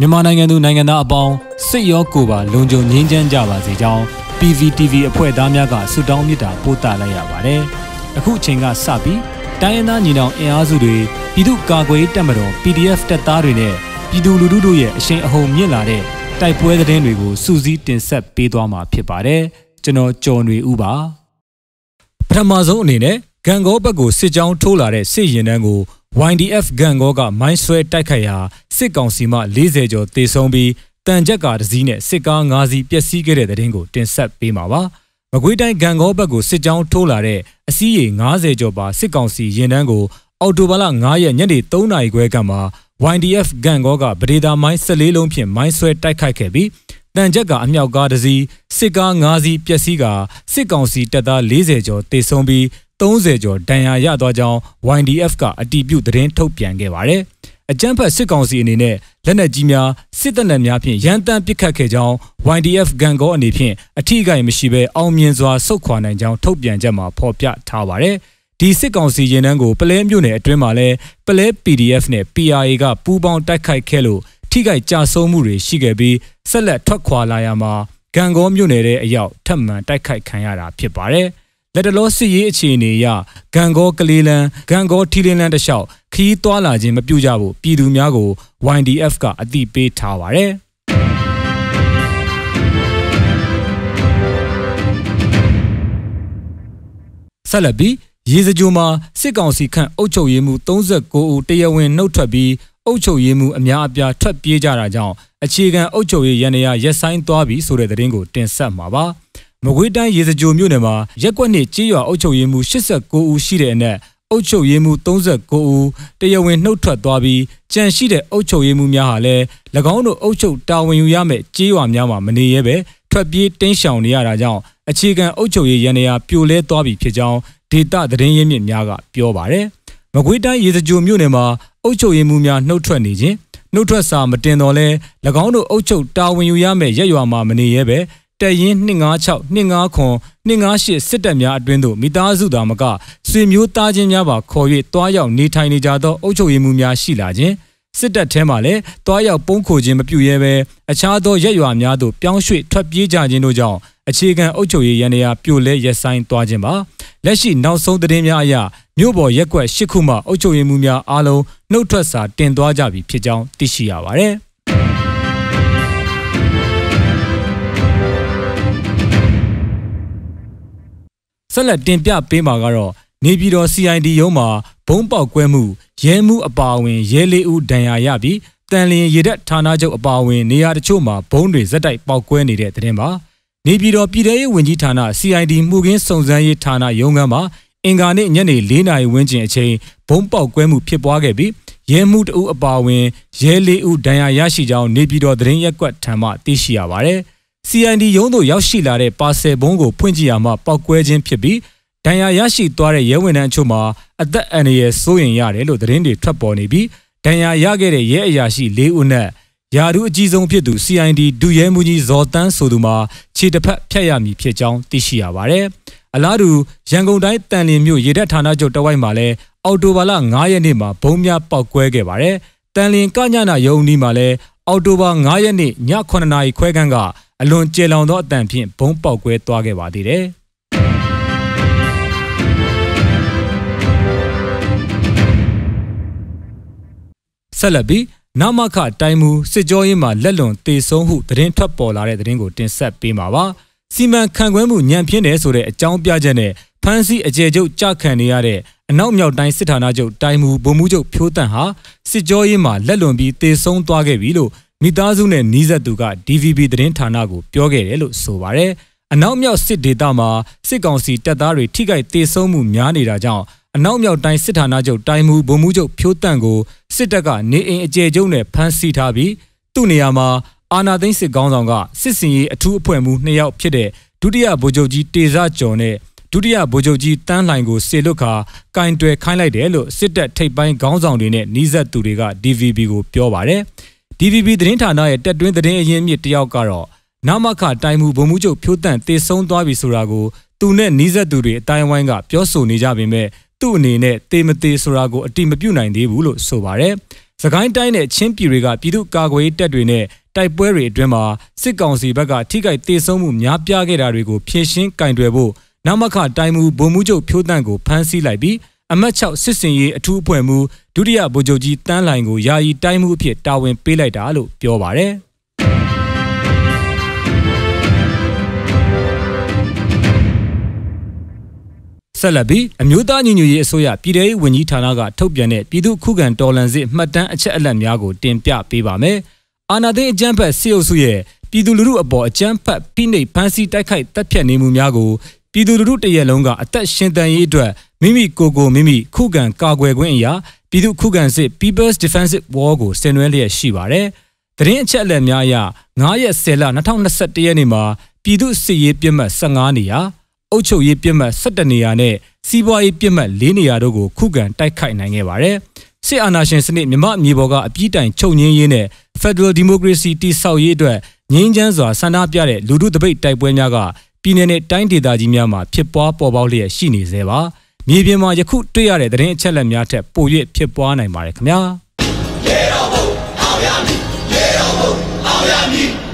မြန်မာနိုင်ငံသူနိုင်ငံသားအပေါင်းစိတ်ရောကိုယ်ပါလုံခြုံငြိမ်းချမ်းကြပါစေကြောင်း PVTV အဖွဲ့သားများကဆုတောင်းမေတ္တာပို့သလိုက်ရပါတယ်။အခုအချိန်ကစပြီးတိုင်းရင်းသားညီနောင်အင်အားစုတွေပြည်သူ့ကာကွယ်ရေးတပ်မတော် PDF တပ်သားတွေနဲ့ပြည်သူလူထုတို့ရဲ့အရှိန်အဟုန်မြင့်လာတဲ့တိုက်ပွဲသတင်းတွေကိုစူးစီးတင်ဆက်ပေးသွားမှာဖြစ်ပါတယ်။ကျွန်တော်ကျော်နေဦးပါ။ပထမဆုံးအနေနဲ့ဂံကောဘက်ကိုစစ်ကြောင်းထိုးလာတဲ့စစ်ရင်တန်းကို YDF ဂန်ကောကမိုင်းဆွဲတိုက်ခိုက်ရာစစ်ကောင်စီမှ40ကျော်တေဆုံးပြီးတန်ကြက်ကားတစ်စီးနဲ့စစ်ကား5စီးပျက်စီးခဲ့တဲ့တဲ့ရင်ကိုတင်ဆက်ပေးမှာပါ။မကွေးတိုင်းဂန်ကောဘက်ကိုစစ်ကြောင်းထိုးလာတဲ့အစီးရေ90ကျော်ပါစစ်ကောင်စီရင်တန်းကိုအော်တိုဘာလ9ရက်ညနေ3နာရီခွဲကမှ YDF ဂန်ကောကဗဒေတာမိုင်း14လုံးဖြင့်မိုင်းဆွဲတိုက်ခိုက်ခဲ့ပြီးတန်ချက်ကအမြောက်ကားတစ်စီးစစ်ကား၅စီးပျက်စီးကာစစ်ကောင်စီတပ်သား40ကျော်တေဆုံးပြီး30ကျော်ဒဏ်ရာရသွားကြောင်း YDF ကအတည်ပြုသတင်းထုတ်ပြန်ခဲ့ပါတယ်။အကြမ်းဖက်စစ်ကောင်စီအနေနဲ့လက်နက်ကြီးများစစ်တပ်နယ်များဖြင့်ရန်တမ်းပစ်ခတ်ခဲ့ကြောင်း YDF ဂံကောအနေဖြင့်အထိအခိုက်မရှိဘဲအောင်မြင်စွာဆုတ်ခွာနိုင်ကြောင်းထုတ်ပြန်ချက်မှာဖော်ပြထားပါတယ်။ဒီစစ်ကောင်စီရင်နှန်းကိုပလဲမြို့နယ်အတွင်းမှာလဲပလဲ PDF နဲ့ PRA ကပူးပေါင်းတိုက်ခိုက်ခဲ့လို့ထိခိုက်ကြဆုံးမှုတွေရှိခဲ့ပြီးဆက်လက်ထွက်ခွာလာရမှာဂံကောမြို့နယ်တဲ့အရောက်ထပ်မံတိုက်ခိုက်ခံရတာဖြစ်ပါတယ်။လက်တလောစစ်ရေးအခြေအနေအရဂံကော ကလေးလန်းဂံကောထီလင်းလန်းတလျှောက်ခီးသွားလာခြင်းမပြုကြဖို့ပြည်သူများကို YDF ကအသိပေးထားပါတယ်။ဆက်လက်ပြီးရေစကြိုမှာစစ်ကောင်စီခန့်အုပ်ချုပ်ရေးမှူး39ဦးတရားဝင်နှုတ်ထွက်ပြီးအုပ်ချုပ်ရေးမှုအများအပြားထွက်ပြေးကြတာကြောင့်အခြေခံအုပ်ချုပ်ရေးရန်ရာရက်ဆိုင်သွားပြီဆိုတဲ့သတင်းကိုတင်ဆက်မှာပါ။မကွေးတိုင်းရေစကြိုမြို့နယ်မှာရက်ကွက်နှစ်ကြေးရွာအုပ်ချုပ်ရေးမှု89ဦးရှိတဲ့အနက်အုပ်ချုပ်ရေးမှု39ဦးတရားဝင်နှုတ်ထွက်သွားပြီးကြံရှိတဲ့အုပ်ချုပ်ရေးမှုများဟာလည်း၎င်းတို့အုပ်ချုပ်တာဝန်ယူရမယ့်ကြေးရွာများမှာမနေရဲပဲထွက်ပြေးတင်းရှောင်နေရတာကြောင့်အခြေခံအုပ်ချုပ်ရေးရန်ရာပြိုလဲသွားပြီဖြစ်ကြောင်းဒေတာသတင်းရင်းမြစ်များကပြောပါရယ်။မကွေးတိုင်းရေစကြိုမြို့နယ်မှာအုပ်ချုပ်ရေးမှူးများနှုတ်ထွက်နေခြင်းနှုတ်ထွက်စာမတင်တော်လဲ၎င်းတို့အုပ်ချုပ်တာဝန်ယူရမယ့်ရက်ရွာမှာမနေရဲပဲတက်ရင်256 259 258စစ်တပ်များအတွင်းသို့မိသားစုသားမကဆွေမျိုးသားချင်းများပါခေါ်၍တွားရောက်နေထိုင်နေကြသောအုပ်ချုပ်ရေးမှူးများရှိလာခြင်းစစ်တပ်ထဲမှလည်းတွားရောက်ပုံခိုခြင်းမပြုရဲပဲအခြားသောရက်ရွာများသို့ပြောင်းရွှေ့ထွက်ပြေးကြခြင်းတို့ကြောင့်အခြေခံအုပ်ချုပ်ရေးရန်ရာပြိုလဲရက်ဆိုင်သွားခြင်းပါ။လက်ရှိနောက်ဆုံးသတင်းများအရမြို့ပေါ်ရက်ကွက်၈ခုမှအုပ်ချုပ်ရေးမှူးများအားလုံးနှုတ်ထွက်စာတင်သွားကြပြီဖြစ်ကြောင်းသိရှိရပါတယ်။ဆက်လက်တင်ပြပေးမှာကတော့နေပြည်တော် CID ရုံးမှာဘုံပေါက်ကွဲမှုရဲမှုအပါအဝင်ရဲလေးဦးဒဏ်ရာရပြီးတန်လျင် ရေတပ်ဌာနချုပ်အပါအဝင်နေရာတချို့မှာဘုံတွေဇက်တိုက်ပေါက်ကွဲနေတဲ့တဲ့တင်ပါ။နေပြည်တော်ပြည်ထရေးဝန်ကြီးဌာန CID မှုခင်းစုံစမ်းရေးဌာနရုံးခန်းမှာအင်ကာနေ့ညနေ၄နာရီဝန်းကျင်အချိန်ဘုံပေါက်ကွဲမှုဖြစ်ပွားခဲ့ပြီးရဲမှုတအုပ်အပါဝင်ရဲလေးဦးဒဏ်ရာရရှိကြောင်းနေပြည်တော်သတင်းရက်ကွက်ထံမှသိရှိရပါတယ်။ CID ရုံးသို့ရောက်ရှိလာတဲ့ပါဆယ်ဘုံကိုဖွင့်ကြည့်ရမှပေါက်ကွဲခြင်းဖြစ်ပြီးဒဏ်ရာရရှိသွားတဲ့ရဲဝန်ထမ်းအချို့မှာအသက်အန္တရာယ်စိုးရိမ်ရတယ်လို့သတင်းတွေထွက်ပေါ်နေပြီးဒဏ်ရာရခဲ့တဲ့ရဲအရာရှိ၄ဦးနဲ့ရာထူးအကြီးဆုံးဖြစ်သူ CID ဒူရဲမူကြီးဇော်တန်းဆိုသူမှာခြေတစ်ဖက်ဖြတ်ရမည်ဖြစ်ကြောင်းသိရှိရပါတယ်။အလားတူရန်ကုန်တိုင်းတန်လင်းမြို့ရေတပ်ဌာနချုပ်တဝိုက်မှာလည်းအော်တိုဘာလ9ရက်နေ့မှာဘုံများပောက်ကွဲခဲ့ပါတယ်။တန်လင်းကညနာရုံနီးမှာလည်းအော်တိုဘာ9ရက်နေ့ည9နာရီခွဲခန့်ကအလွန်ကျေလောင်သောအတန်ဖြင့်ဘုံပောက်ကွဲသွားခဲ့ပါသေးတယ်။ဆက်လက်ပြီးနမခတိုင်မူစစ်ကြောရေးမှာလက်လွန်တေဆုံးဟုသတင်းထွက်ပေါ်လာတဲ့သတင်းကိုတင်ဆက်ပေးမှာပါစီမံခန့်ခွဲမှုညံပြင်းတယ်ဆိုတဲ့အကြောင်းပြချက်နဲ့ဖမ်းဆီးအကြေချုပ်ကြခံနေရတဲ့အနောက်မြောက်တိုင်းစစ်ဌာနချုပ်တိုင်မူဗိုလ်မှူးချုပ်ဖြိုးတန့်ဟာစစ်ကြောရေးမှာလက်လွန်ပြီးတေဆုံးသွားခဲ့ပြီလို့မိသားစုနဲ့နှီးဆက်သူက DVB သတင်းဌာနကိုပြောခဲ့တယ်လို့ဆိုပါတယ်အနောက်မြောက်စစ်ဒေသမှာစစ်ကောင်စီတပ်သားတွေထိခိုက်တေဆုံးမှုများနေတာကြောင့်အနောက်မြောက်တိုင်းစစ်ဌာနချုပ်တိုင်မူဗိုလ်မှူးချုပ်ဖြိုးတန့်ကိုစစ်တပ်ကနေအိမ်အကျယ်ကျုံနဲ့ဖမ်းဆီးထားပြီး သူ့နေရာမှာအာနာသိန်းစစ်ကောင်းဆောင်ကစစ်စင်ရေးအထူးအဖွဲ့မှူးနှစ်ယောက်ဖြစ်တဲ့ဒုတိယဗိုလ်ချုပ်ကြီးတေဇကျော်နဲ့ဒုတိယဗိုလ်ချုပ်ကြီးတန်းလှိုင်ကိုစေလွတ်ခါကင်တွယ်ခိုင်းလိုက်တယ်လို့စစ်တပ်ထိပ်ပိုင်းခေါင်းဆောင်တွေနဲ့နှီးဆက်သူတွေက DVB ကိုပြောပါတယ်။ DVB သတင်းဌာနရဲ့တက်တွင်းသတင်းအရင်းမြစ်တယောက်ကတော့နမခတိုင်မူဗိုလ်မှူးချုပ်ဖြိုးတန့်တေဆုံးသွားပြီဆိုတာကိုသူနဲ့နှီးဆက်သူတွေအတိုင်းဝိုင်းကပြောဆိုနေကြပေမဲ့သူ့အနေနဲ့တေမတေဆိုတာကိုအတိမပြုတ်နိုင်သေးဘူးလို့ဆိုပါတယ်။စကိုင်းတိုင်းနဲ့ချင်းပြည်တွေကပြည်သူ့ကာကွယ်ရေးတပ်တွေနဲ့တိုက်ပွဲတွေအတွင်းမှာစစ်ကောင်စီဘက်ကထိခိုက်ဒေဆုံးမှုများပြားခဲ့တာတွေကိုဖြည့်ရှင်းကင်တွယ်ဖို့နမခတိုင်းမူဗိုလ်မှူးချုပ်ဖြိုးတန့်ကိုဖမ်းဆီးလိုက်ပြီးအမတ်6စစ်စင်ရေးအထူးအဖွဲ့မှူးဒုတိယဗိုလ်ချုပ်ကြီးတန်းလိုင်ကိုယာယီတိုင်းမှုအဖြစ်တာဝန်ပေးလိုက်တာလို့ပြောပါရယ်။ဆက်လက်ပြီးအမျိုးသားညီညွတ်ရေးအစိုးရပြည်ထောင်စုဝန်ကြီးဌာနကထုတ်ပြန်တဲ့ပြည်သူ့ခုခံတော်လှန်စစ်မှတ်တမ်းအချက်အလက်များကိုတင်ပြပေးပါမယ်။အာဏာသိမ်းအကြမ်းဖက်စစ်အုပ်စုရဲ့ပြည်သူလူထုအပေါ်အကြမ်းဖက်ဖိနှိပ်ဖမ်းဆီးတိုက်ခိုက်တပ်ဖြတ်နေမှုများကိုပြည်သူလူထုတရက်လုံးကအသက်ရှင်တန်ရေးအတွက်မိမိကိုယ်ကိုမိမိခုခံကာကွယ်ခွင့်အရာပြည်သူခုခံစစ် People's Defensive War ကိုဆင်နွှဲလျက်ရှိပါတယ်။သတင်းအချက်အလက်များအရ9ရက်10လ2021ရက်နေ့မှာပြည်သူစစ်ရေးပြတ်မှတ်15နေရာအုပ်ချုပ်ရေးပြစ်မှတ်17နေရာနဲ့စီးပွားရေးပြစ်မှတ်4နေရာတို့ကိုခုခံတိုက်ခိုက်နိုင်ခဲ့ပါတယ်။စစ်အာဏာရှင်စနစ်မြမအမြေပေါ်ကအပြစ်တိုင်ချုပ်ငင်းရေးနဲ့ Federal Democracy တိဆောက်ရေးအတွက်ငြင်းချမ်းစွာဆန္ဒပြတဲ့လူထုတပိတ်တိုက်ပွဲများကပြည်내နဲ့တိုင်းဒေသကြီးများမှာဖြစ်ပွားပေါ်ပေါက်လျက်ရှိနေသေးပါ။မြေပြင်မှာယခုတွေ့ရတဲ့သတင်းအချက်အလက်များထက်ပို၍ဖြစ်ပွားနိုင်ပါတယ်ခင်ဗျာ။ရေတော်ဘုံအောင်ရမည်ရေတော်ဘုံအောင်ရမည်